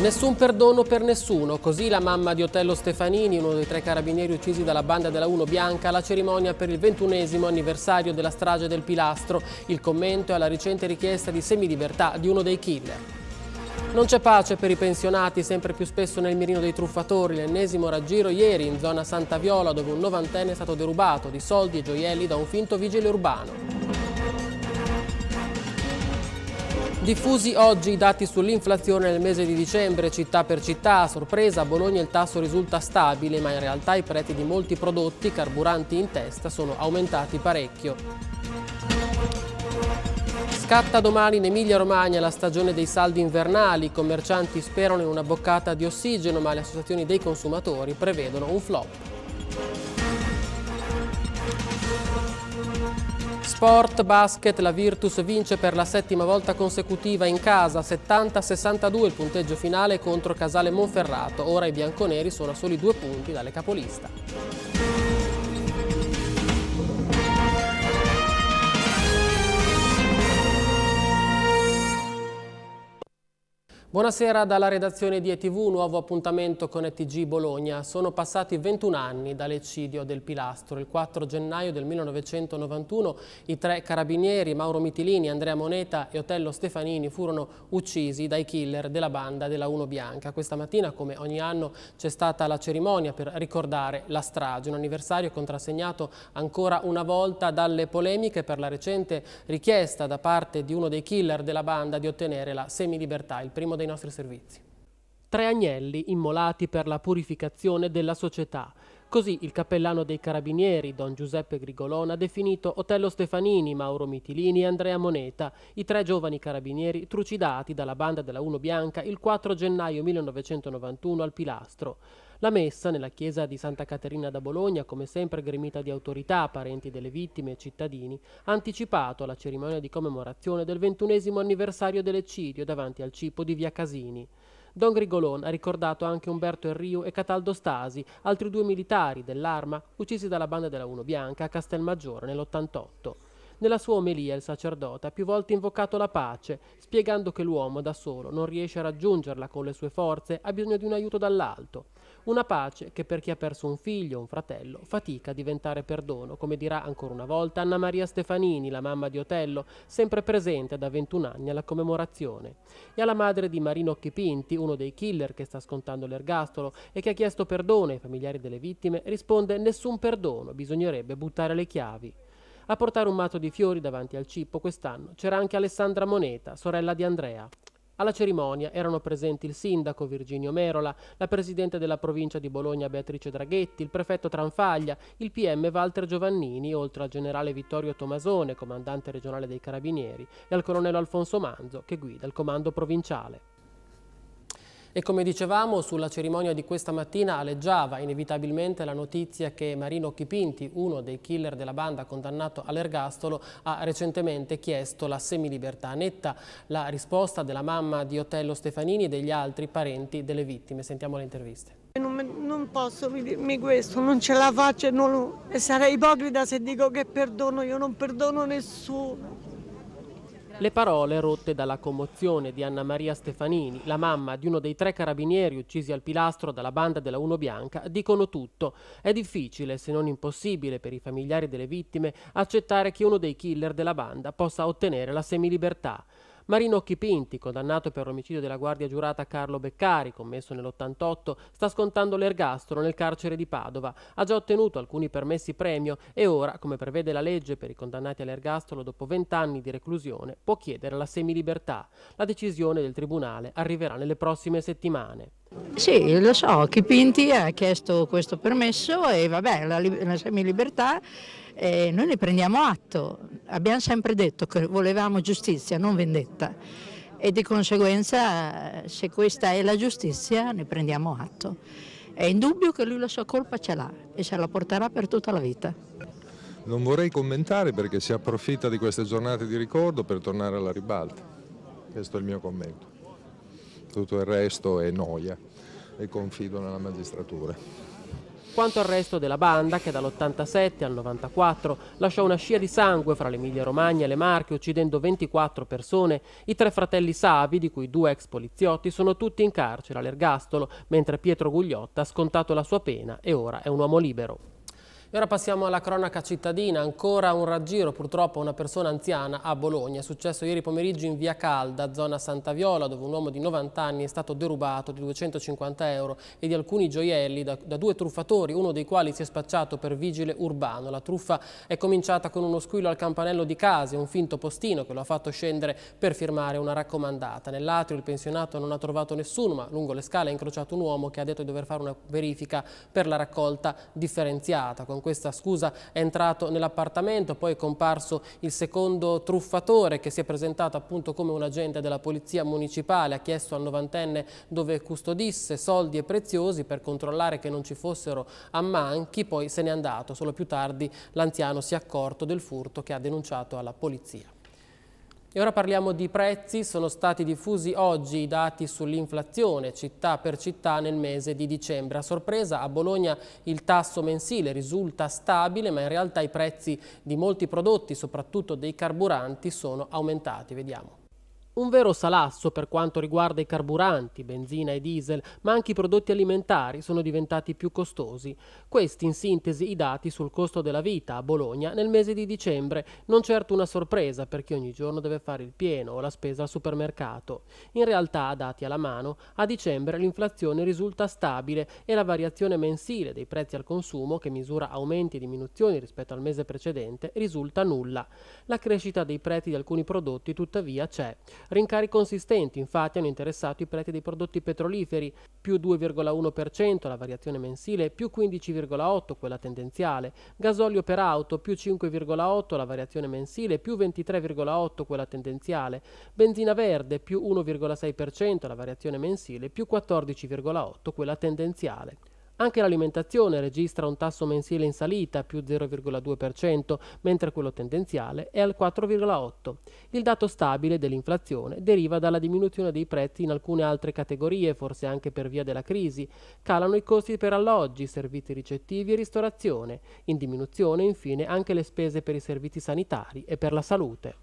Nessun perdono per nessuno, così la mamma di Otello Stefanini, uno dei tre carabinieri uccisi dalla banda della 1 Bianca, alla cerimonia per il ventunesimo anniversario della strage del Pilastro. Il commento è alla recente richiesta di semilibertà di uno dei killer. Non c'è pace per i pensionati, sempre più spesso nel mirino dei truffatori. L'ennesimo raggiro ieri in zona Santa Viola, dove un novantenne è stato derubato di soldi e gioielli da un finto vigile urbano. Diffusi oggi i dati sull'inflazione nel mese di dicembre, città per città. A sorpresa, a Bologna il tasso risulta stabile, ma in realtà i prezzi di molti prodotti, carburanti in testa, sono aumentati parecchio. Scatta domani in Emilia-Romagna la stagione dei saldi invernali. I commercianti sperano in una boccata di ossigeno, ma le associazioni dei consumatori prevedono un flop. Sport Basket, la Virtus vince per la settima volta consecutiva in casa, 70-62 il punteggio finale contro Casale Monferrato. Ora i bianconeri sono a soli due punti dalle capolista. Buonasera dalla redazione di ETV, nuovo appuntamento con ETG Bologna. Sono passati 21 anni dall'eccidio del Pilastro. Il 4 gennaio del 1991 i tre carabinieri Mauro Mitilini, Andrea Moneta e Otello Stefanini furono uccisi dai killer della banda della Uno Bianca. Questa mattina, come ogni anno, c'è stata la cerimonia per ricordare la strage, un anniversario contrassegnato ancora una volta dalle polemiche per la recente richiesta da parte di uno dei killer della banda di ottenere la semilibertà. Il primo dei nostri servizi. Tre agnelli immolati per la purificazione della società. Così il cappellano dei carabinieri, don Giuseppe Grigolona, ha definito Otello Stefanini, Mauro Mitilini e Andrea Moneta, i tre giovani carabinieri trucidati dalla banda della Uno Bianca il 4 gennaio 1991 al Pilastro. La messa nella chiesa di Santa Caterina da Bologna, come sempre gremita di autorità, parenti delle vittime e cittadini, ha anticipato la cerimonia di commemorazione del ventunesimo anniversario dell'eccidio davanti al cipo di Via Casini. Don Grigolon ha ricordato anche Umberto Enrio e Cataldo Stasi, altri due militari dell'arma uccisi dalla banda della Uno Bianca a Castelmaggiore nell'88. Nella sua omelia il sacerdote ha più volte invocato la pace, spiegando che l'uomo da solo non riesce a raggiungerla con le sue forze, ha bisogno di un aiuto dall'alto. Una pace che per chi ha perso un figlio o un fratello fatica a diventare perdono, come dirà ancora una volta Anna Maria Stefanini, la mamma di Otello, sempre presente da 21 anni alla commemorazione. E alla madre di Marino Chipinti, uno dei killer che sta scontando l'ergastolo e che ha chiesto perdono ai familiari delle vittime, risponde nessun perdono, bisognerebbe buttare le chiavi a portare un matto di fiori davanti al cippo quest'anno c'era anche Alessandra Moneta, sorella di Andrea. Alla cerimonia erano presenti il sindaco Virginio Merola, la presidente della provincia di Bologna Beatrice Draghetti, il prefetto Tranfaglia, il PM Walter Giovannini, oltre al generale Vittorio Tomasone, comandante regionale dei Carabinieri, e al colonnello Alfonso Manzo, che guida il comando provinciale. E come dicevamo, sulla cerimonia di questa mattina aleggiava inevitabilmente la notizia che Marino Chipinti, uno dei killer della banda condannato all'ergastolo, ha recentemente chiesto la semilibertà. Netta la risposta della mamma di Otello Stefanini e degli altri parenti delle vittime. Sentiamo le interviste. Non, non posso dirmi questo, non ce la faccio non, e sarei ipocrita se dico che perdono, io non perdono nessuno le parole rotte dalla commozione di Anna Maria Stefanini, la mamma di uno dei tre carabinieri uccisi al pilastro dalla banda della Uno Bianca, dicono tutto. È difficile, se non impossibile, per i familiari delle vittime accettare che uno dei killer della banda possa ottenere la semilibertà. Marino Chipinti, condannato per l'omicidio della guardia giurata Carlo Beccari, commesso nell'88, sta scontando l'ergastolo nel carcere di Padova. Ha già ottenuto alcuni permessi premio e ora, come prevede la legge per i condannati all'ergastolo dopo 20 anni di reclusione, può chiedere la semilibertà. La decisione del tribunale arriverà nelle prossime settimane. Sì, lo so, chi pinti ha chiesto questo permesso e vabbè, la, la semilibertà eh, noi ne prendiamo atto. Abbiamo sempre detto che volevamo giustizia, non vendetta e di conseguenza se questa è la giustizia ne prendiamo atto. È indubbio che lui la sua colpa ce l'ha e ce la porterà per tutta la vita. Non vorrei commentare perché si approfitta di queste giornate di ricordo per tornare alla ribalta. Questo è il mio commento tutto il resto è noia e confido nella magistratura. Quanto al resto della banda, che dall'87 al 94 lasciò una scia di sangue fra l'Emilia Romagna e le Marche, uccidendo 24 persone, i tre fratelli Savi, di cui due ex poliziotti, sono tutti in carcere all'ergastolo, mentre Pietro Gugliotta ha scontato la sua pena e ora è un uomo libero. E ora passiamo alla cronaca cittadina, ancora un raggiro purtroppo a una persona anziana a Bologna, è successo ieri pomeriggio in via Calda, zona Santa Viola, dove un uomo di 90 anni è stato derubato di 250 euro e di alcuni gioielli da, da due truffatori, uno dei quali si è spacciato per vigile urbano. La truffa è cominciata con uno squillo al campanello di casa, un finto postino che lo ha fatto scendere per firmare una raccomandata. Nell'atrio il pensionato non ha trovato nessuno, ma lungo le scale ha incrociato un uomo che ha detto di dover fare una verifica per la raccolta differenziata. Con con questa scusa è entrato nell'appartamento, poi è comparso il secondo truffatore che si è presentato appunto come un agente della polizia municipale, ha chiesto al novantenne dove custodisse soldi e preziosi per controllare che non ci fossero ammanchi, poi se n'è andato, solo più tardi l'anziano si è accorto del furto che ha denunciato alla polizia. E ora parliamo di prezzi, sono stati diffusi oggi i dati sull'inflazione città per città nel mese di dicembre. A sorpresa a Bologna il tasso mensile risulta stabile ma in realtà i prezzi di molti prodotti, soprattutto dei carburanti, sono aumentati. Vediamo. Un vero salasso per quanto riguarda i carburanti, benzina e diesel, ma anche i prodotti alimentari sono diventati più costosi. Questi in sintesi i dati sul costo della vita a Bologna nel mese di dicembre, non certo una sorpresa per chi ogni giorno deve fare il pieno o la spesa al supermercato. In realtà, dati alla mano, a dicembre l'inflazione risulta stabile e la variazione mensile dei prezzi al consumo, che misura aumenti e diminuzioni rispetto al mese precedente, risulta nulla. La crescita dei prezzi di alcuni prodotti tuttavia c'è. Rincari consistenti infatti hanno interessato i prezzi dei prodotti petroliferi, più 2,1% la variazione mensile, più 15,8% quella tendenziale, gasolio per auto più 5,8% la variazione mensile, più 23,8% quella tendenziale, benzina verde più 1,6% la variazione mensile, più 14,8% quella tendenziale. Anche l'alimentazione registra un tasso mensile in salita, più 0,2%, mentre quello tendenziale è al 4,8%. Il dato stabile dell'inflazione deriva dalla diminuzione dei prezzi in alcune altre categorie, forse anche per via della crisi. Calano i costi per alloggi, servizi ricettivi e ristorazione. In diminuzione, infine, anche le spese per i servizi sanitari e per la salute.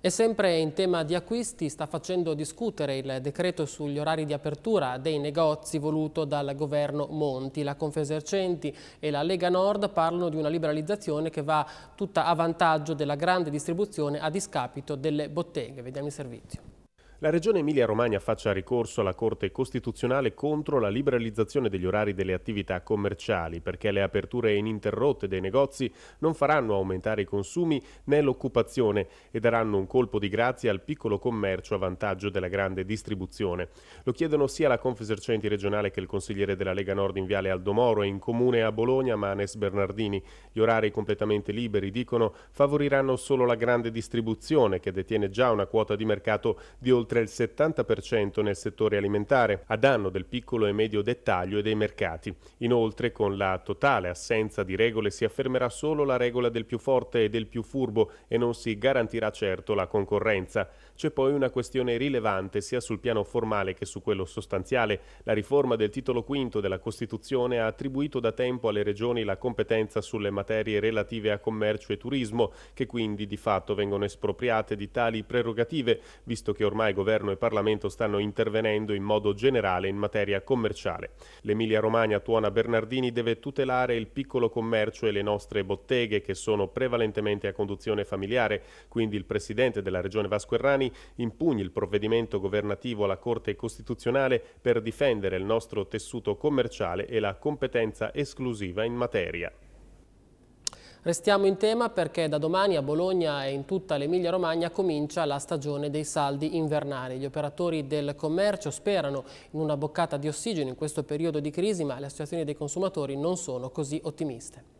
E sempre in tema di acquisti sta facendo discutere il decreto sugli orari di apertura dei negozi voluto dal governo Monti. La Confesercenti e la Lega Nord parlano di una liberalizzazione che va tutta a vantaggio della grande distribuzione a discapito delle botteghe. Vediamo il servizio. La Regione Emilia-Romagna faccia ricorso alla Corte Costituzionale contro la liberalizzazione degli orari delle attività commerciali perché le aperture ininterrotte dei negozi non faranno aumentare i consumi né l'occupazione e daranno un colpo di grazia al piccolo commercio a vantaggio della grande distribuzione. Lo chiedono sia la Confesercenti regionale che il consigliere della Lega Nord in Viale Aldomoro e in comune a Bologna Manes Bernardini. Gli orari completamente liberi, dicono, favoriranno solo la grande distribuzione che detiene già una quota di mercato di oltre oltre il 70% nel settore alimentare, a danno del piccolo e medio dettaglio e dei mercati. Inoltre, con la totale assenza di regole si affermerà solo la regola del più forte e del più furbo e non si garantirà certo la concorrenza. C'è poi una questione rilevante sia sul piano formale che su quello sostanziale. La riforma del titolo V della Costituzione ha attribuito da tempo alle regioni la competenza sulle materie relative a commercio e turismo, che quindi di fatto vengono espropriate di tali prerogative, visto che ormai governo e Parlamento stanno intervenendo in modo generale in materia commerciale. L'Emilia Romagna Tuona Bernardini deve tutelare il piccolo commercio e le nostre botteghe, che sono prevalentemente a conduzione familiare, quindi il presidente della regione Vasco Errani impugni il provvedimento governativo alla Corte Costituzionale per difendere il nostro tessuto commerciale e la competenza esclusiva in materia. Restiamo in tema perché da domani a Bologna e in tutta l'Emilia Romagna comincia la stagione dei saldi invernali. Gli operatori del commercio sperano in una boccata di ossigeno in questo periodo di crisi, ma le associazioni dei consumatori non sono così ottimiste.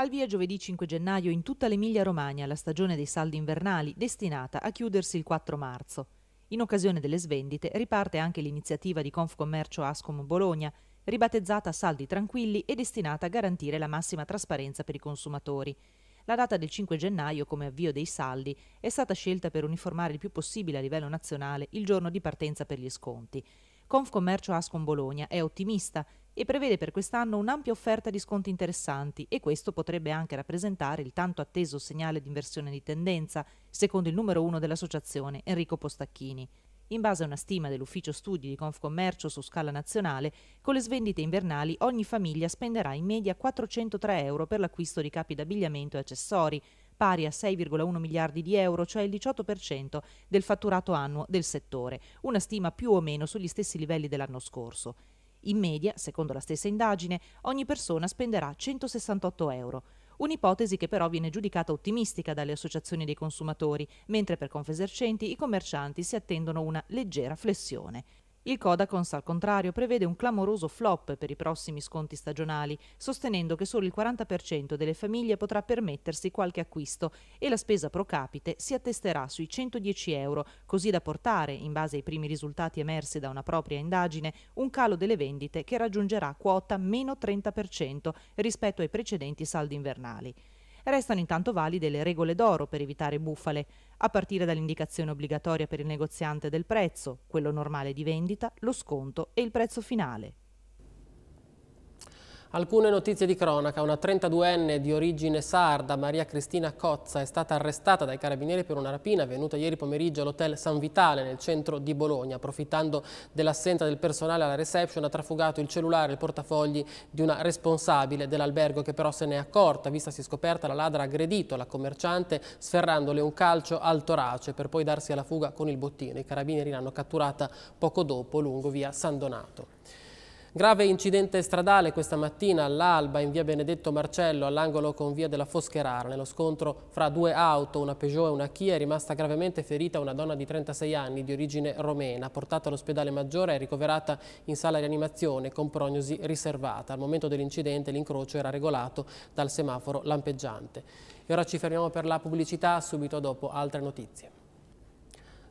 Al via giovedì 5 gennaio in tutta l'Emilia Romagna la stagione dei saldi invernali destinata a chiudersi il 4 marzo. In occasione delle svendite riparte anche l'iniziativa di Confcommercio Ascom Bologna, ribattezzata Saldi Tranquilli e destinata a garantire la massima trasparenza per i consumatori. La data del 5 gennaio come avvio dei saldi è stata scelta per uniformare il più possibile a livello nazionale il giorno di partenza per gli sconti. Confcommercio Ascom Bologna è ottimista e prevede per quest'anno un'ampia offerta di sconti interessanti e questo potrebbe anche rappresentare il tanto atteso segnale di inversione di tendenza, secondo il numero uno dell'associazione Enrico Postacchini. In base a una stima dell'ufficio studi di Confcommercio su scala nazionale, con le svendite invernali ogni famiglia spenderà in media 403 euro per l'acquisto di capi d'abbigliamento e accessori, pari a 6,1 miliardi di euro, cioè il 18% del fatturato annuo del settore, una stima più o meno sugli stessi livelli dell'anno scorso. In media, secondo la stessa indagine, ogni persona spenderà 168 euro. Un'ipotesi che però viene giudicata ottimistica dalle associazioni dei consumatori, mentre per Confesercenti i commercianti si attendono una leggera flessione. Il Codacons, al contrario, prevede un clamoroso flop per i prossimi sconti stagionali, sostenendo che solo il 40% delle famiglie potrà permettersi qualche acquisto e la spesa pro capite si attesterà sui 110 euro, così da portare, in base ai primi risultati emersi da una propria indagine, un calo delle vendite che raggiungerà quota meno 30% rispetto ai precedenti saldi invernali. Restano intanto valide le regole d'oro per evitare bufale, a partire dall'indicazione obbligatoria per il negoziante del prezzo, quello normale di vendita, lo sconto e il prezzo finale. Alcune notizie di cronaca. Una 32enne di origine sarda, Maria Cristina Cozza, è stata arrestata dai carabinieri per una rapina avvenuta ieri pomeriggio all'hotel San Vitale nel centro di Bologna. Approfittando dell'assenza del personale alla reception ha trafugato il cellulare e il portafogli di una responsabile dell'albergo che però se n'è accorta. Vista si scoperta la ladra ha aggredito la commerciante sferrandole un calcio al torace per poi darsi alla fuga con il bottino. I carabinieri l'hanno catturata poco dopo lungo via San Donato. Grave incidente stradale questa mattina all'alba in via Benedetto Marcello all'angolo con via della Foscherara. Nello scontro fra due auto, una Peugeot e una Kia, è rimasta gravemente ferita una donna di 36 anni di origine romena. Portata all'ospedale maggiore e ricoverata in sala rianimazione con prognosi riservata. Al momento dell'incidente l'incrocio era regolato dal semaforo lampeggiante. E ora ci fermiamo per la pubblicità, subito dopo altre notizie.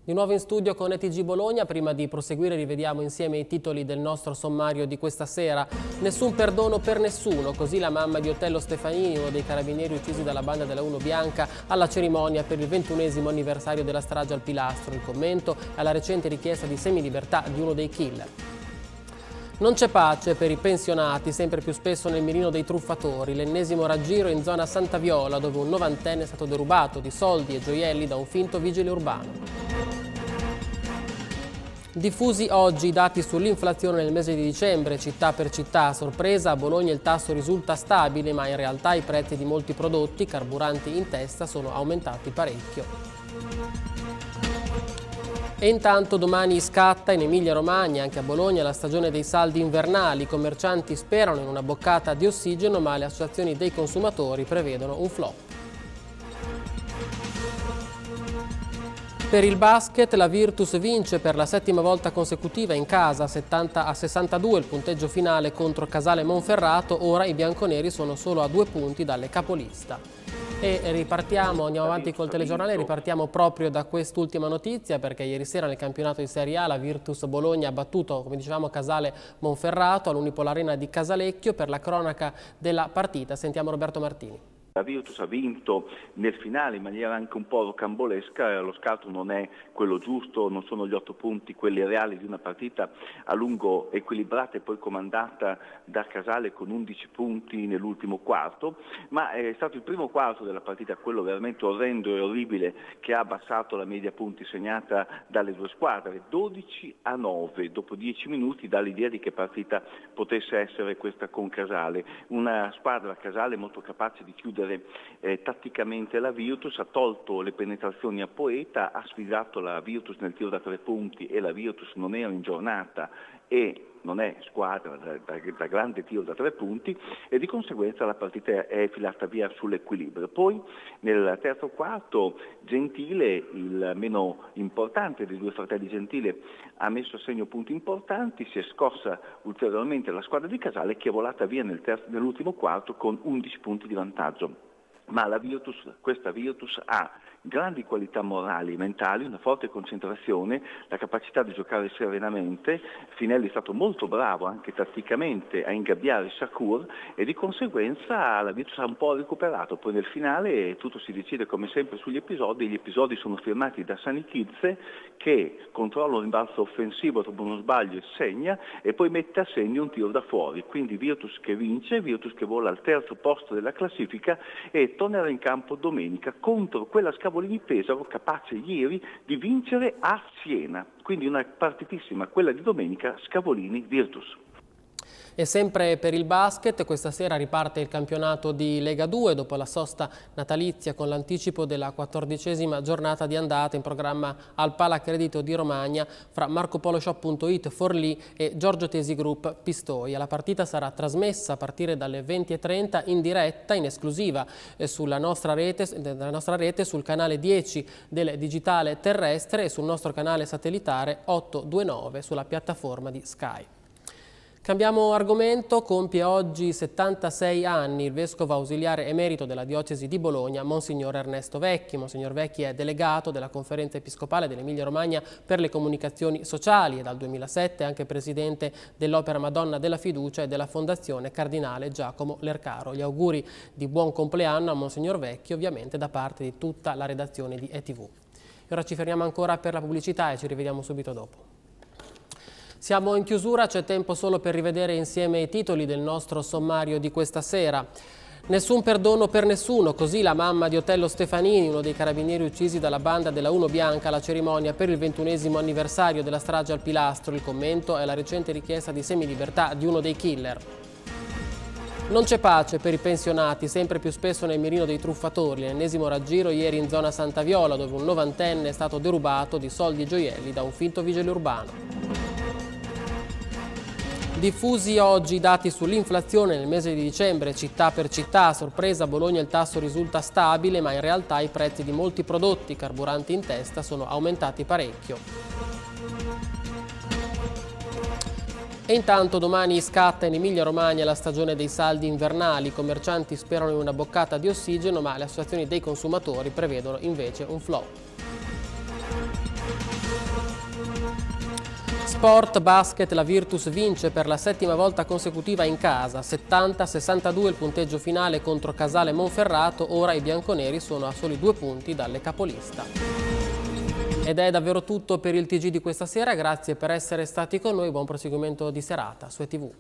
Di nuovo in studio con ETG Bologna, prima di proseguire rivediamo insieme i titoli del nostro sommario di questa sera. Nessun perdono per nessuno, così la mamma di Otello Stefanini, uno dei carabinieri uccisi dalla banda della 1 Bianca, alla cerimonia per il ventunesimo anniversario della strage al Pilastro, in commento alla recente richiesta di semilibertà di uno dei killer. Non c'è pace per i pensionati, sempre più spesso nel mirino dei truffatori. L'ennesimo raggiro in zona Santa Viola, dove un novantenne è stato derubato di soldi e gioielli da un finto vigile urbano. Diffusi oggi i dati sull'inflazione nel mese di dicembre, città per città. sorpresa, a Bologna il tasso risulta stabile, ma in realtà i prezzi di molti prodotti, carburanti in testa, sono aumentati parecchio. E intanto domani scatta in Emilia-Romagna, anche a Bologna, la stagione dei saldi invernali. I commercianti sperano in una boccata di ossigeno, ma le associazioni dei consumatori prevedono un flop. Per il basket la Virtus vince per la settima volta consecutiva in casa 70 a 62 il punteggio finale contro Casale Monferrato, ora i bianconeri sono solo a due punti dalle capolista. E ripartiamo, andiamo avanti col telegiornale, ripartiamo proprio da quest'ultima notizia perché ieri sera nel campionato di Serie A la Virtus Bologna ha battuto, come dicevamo, Casale Monferrato all'Unipolarena di Casalecchio per la cronaca della partita. Sentiamo Roberto Martini. La Virtus ha vinto nel finale in maniera anche un po' rocambolesca, eh, lo scalto non è quello giusto, non sono gli otto punti quelli reali di una partita a lungo equilibrata e poi comandata da Casale con 11 punti nell'ultimo quarto, ma eh, è stato il primo quarto della partita quello veramente orrendo e orribile che ha abbassato la media punti segnata dalle due squadre, 12 a 9, dopo 10 minuti dall'idea di che partita potesse essere questa con Casale, una squadra Casale molto capace di chiudere chiudere eh, tatticamente la Virtus, ha tolto le penetrazioni a Poeta, ha sfidato la Virtus nel tiro da tre punti e la Virtus non era in giornata e non è squadra da, da, grande tiro da tre punti e di conseguenza la partita è filata via sull'equilibrio. Poi nel terzo quarto Gentile, il meno importante dei due fratelli Gentile, ha messo a segno punti importanti, si è scossa ulteriormente la squadra di Casale che è volata via nel terzo, nell'ultimo quarto con 11 punti di vantaggio ma la Virtus, questa Virtus ha grandi qualità morali e mentali, una forte concentrazione, la capacità di giocare serenamente. Finelli è stato molto bravo anche tatticamente a ingabbiare Shakur e di conseguenza la Virtus ha un po' recuperato. Poi nel finale tutto si decide come sempre sugli episodi, gli episodi sono firmati da Sani Kizze che controlla un rimbalzo offensivo dopo uno sbaglio e segna e poi mette a segno un tiro da fuori. Quindi Virtus che vince, Virtus che vola al terzo posto della classifica e tornerà in campo domenica contro quella scala cavolo Pesaro capace ieri di vincere a Siena. Quindi una partitissima, quella di domenica, Scavolini-Virtus. E sempre per il basket, questa sera riparte il campionato di Lega 2 dopo la sosta natalizia con l'anticipo della quattordicesima giornata di andata in programma al Palacredito di Romagna fra marcopoloshop.it Forlì e Giorgio Tesi Group Pistoia. La partita sarà trasmessa a partire dalle 20.30 in diretta, in esclusiva, eh, sulla nostra rete, nostra rete sul canale 10 del digitale terrestre e sul nostro canale satellitare 829 sulla piattaforma di Sky. Cambiamo argomento, compie oggi 76 anni il vescovo ausiliare emerito della diocesi di Bologna, Monsignor Ernesto Vecchi. Monsignor Vecchi è delegato della conferenza episcopale dell'Emilia Romagna per le comunicazioni sociali e dal 2007 anche presidente dell'Opera Madonna della Fiducia e della Fondazione Cardinale Giacomo Lercaro. Gli auguri di buon compleanno a Monsignor Vecchi ovviamente da parte di tutta la redazione di ETV. E ora ci fermiamo ancora per la pubblicità e ci rivediamo subito dopo. Siamo in chiusura, c'è tempo solo per rivedere insieme i titoli del nostro sommario di questa sera. Nessun perdono per nessuno, così la mamma di Otello Stefanini, uno dei carabinieri uccisi dalla banda della Uno Bianca alla cerimonia per il ventunesimo anniversario della strage al Pilastro. Il commento è la recente richiesta di semilibertà di uno dei killer. Non c'è pace per i pensionati, sempre più spesso nel mirino dei truffatori. L'ennesimo raggiro ieri in zona Santa Viola, dove un novantenne è stato derubato di soldi e gioielli da un finto vigile urbano. Diffusi oggi i dati sull'inflazione nel mese di dicembre, città per città, sorpresa a Bologna il tasso risulta stabile, ma in realtà i prezzi di molti prodotti, carburanti in testa, sono aumentati parecchio. E intanto domani scatta in Emilia-Romagna la stagione dei saldi invernali. I commercianti sperano in una boccata di ossigeno, ma le associazioni dei consumatori prevedono invece un flop. Sport Basket la Virtus vince per la settima volta consecutiva in casa, 70-62 il punteggio finale contro Casale Monferrato, ora i bianconeri sono a soli due punti dalle capolista. Ed è davvero tutto per il TG di questa sera, grazie per essere stati con noi, buon proseguimento di serata su ETV.